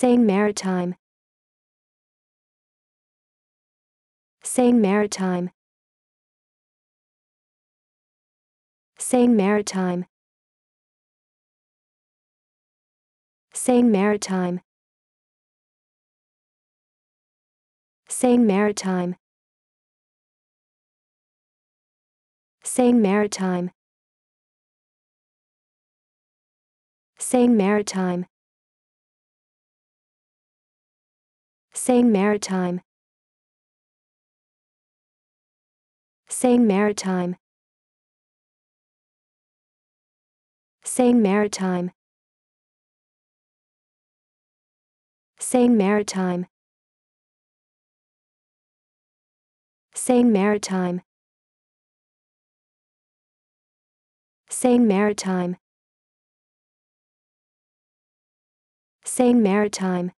Seine Maritime Seine Maritime Seine Maritime Seine Maritime Seine Maritime Seine Maritime Seine Maritime Seine Maritime Seine Maritime Seine Maritime Seine Maritime Seine Maritime Seine Maritime Seine Maritime